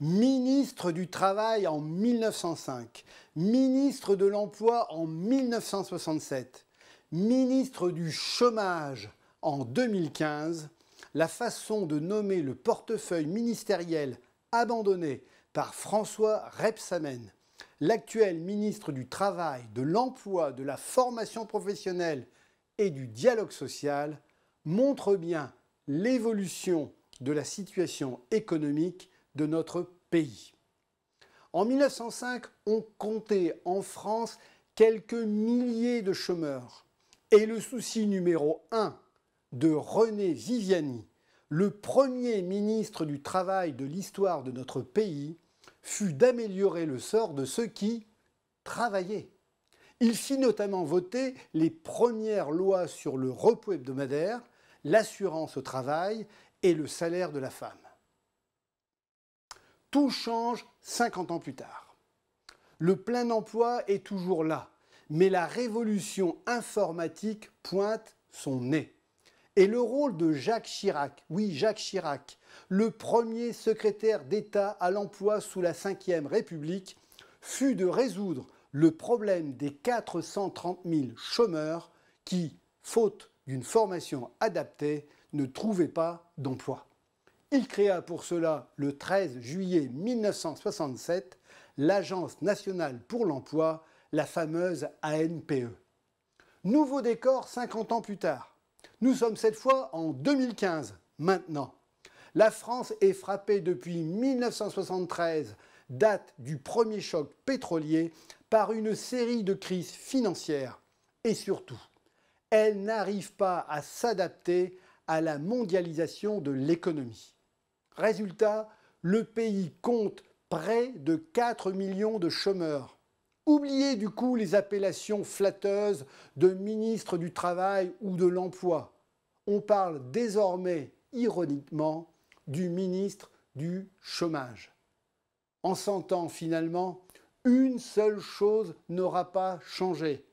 Ministre du Travail en 1905, ministre de l'Emploi en 1967, ministre du Chômage en 2015, la façon de nommer le portefeuille ministériel abandonné par François Repsamen, l'actuel ministre du Travail, de l'Emploi, de la Formation professionnelle et du Dialogue social, montre bien l'évolution de la situation économique de notre pays. En 1905, on comptait en France quelques milliers de chômeurs. Et le souci numéro un de René Viviani, le premier ministre du Travail de l'histoire de notre pays, fut d'améliorer le sort de ceux qui travaillaient. Il fit notamment voter les premières lois sur le repos hebdomadaire, l'assurance au travail et le salaire de la femme. Tout change 50 ans plus tard. Le plein emploi est toujours là, mais la révolution informatique pointe son nez. Et le rôle de Jacques Chirac, oui Jacques Chirac, le premier secrétaire d'État à l'emploi sous la Ve République, fut de résoudre le problème des 430 000 chômeurs qui, faute d'une formation adaptée ne trouvait pas d'emploi. Il créa pour cela, le 13 juillet 1967, l'Agence nationale pour l'emploi, la fameuse ANPE. Nouveau décor 50 ans plus tard. Nous sommes cette fois en 2015, maintenant. La France est frappée depuis 1973, date du premier choc pétrolier, par une série de crises financières et surtout elle n'arrive pas à s'adapter à la mondialisation de l'économie. Résultat, le pays compte près de 4 millions de chômeurs. Oubliez du coup les appellations flatteuses de ministre du Travail ou de l'Emploi. On parle désormais, ironiquement, du ministre du chômage. En sentant finalement, une seule chose n'aura pas changé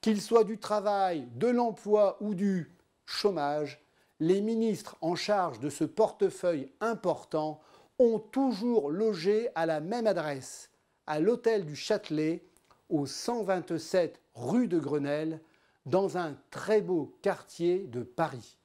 qu'il soit du travail, de l'emploi ou du chômage, les ministres en charge de ce portefeuille important ont toujours logé à la même adresse, à l'hôtel du Châtelet, au 127 rue de Grenelle, dans un très beau quartier de Paris.